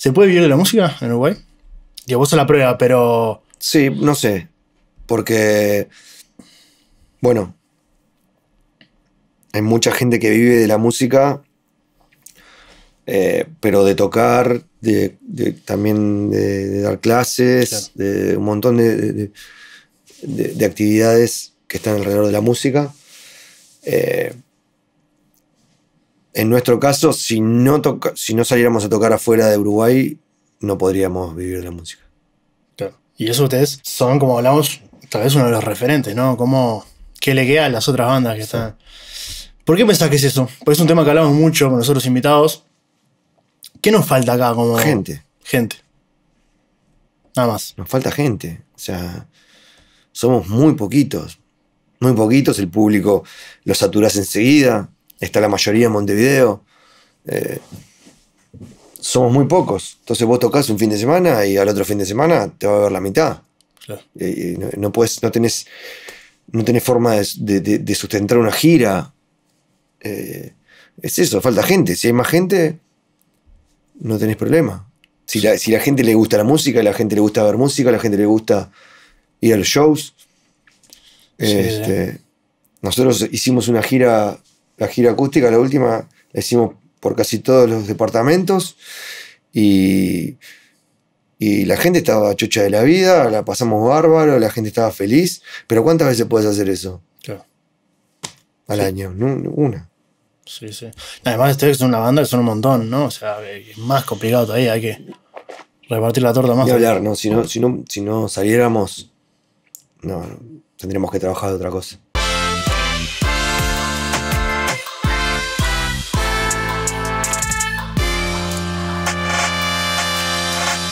¿Se puede vivir de la música en Uruguay? Digo, vos a la prueba, pero. Sí, no sé. Porque. Bueno. Hay mucha gente que vive de la música. Eh, pero de tocar, de, también de, dar clases, de un montón de, de, actividades que están alrededor de la música. Eh, en nuestro caso, si no, si no saliéramos a tocar afuera de Uruguay, no podríamos vivir la música. Claro. Y eso ustedes son, como hablamos, tal vez uno de los referentes, ¿no? Como, ¿Qué le queda a las otras bandas que están? ¿Por qué pensás que es eso? Porque es un tema que hablamos mucho con nosotros invitados. ¿Qué nos falta acá como... Gente. Gente. Nada más. Nos falta gente. O sea, somos muy poquitos. Muy poquitos, el público lo saturas enseguida está la mayoría en Montevideo. Eh, somos muy pocos. Entonces vos tocas un fin de semana y al otro fin de semana te va a ver la mitad. no, puedes, no tenés, no tenés forma de, sustentar una gira. Eh, es eso, falta gente. Si hay más gente, no tenés problema. Si la, la gente le gusta la música, la gente le gusta ver música, la gente le gusta ir a los shows. Este, eh. nosotros hicimos una gira la gira acústica, la última, la hicimos por casi todos los departamentos y, y la gente estaba chocha de la vida, la pasamos bárbaro, la gente estaba feliz, pero ¿cuántas veces puedes hacer eso? Claro. Al año, una. Sí, sí. Además, ustedes son una banda que son un montón, ¿no? O sea, eh, es más complicado todavía, hay que repartir la torta más. hablar, Si no, si no, si no saliéramos, no, tendríamos que trabajar de otra cosa.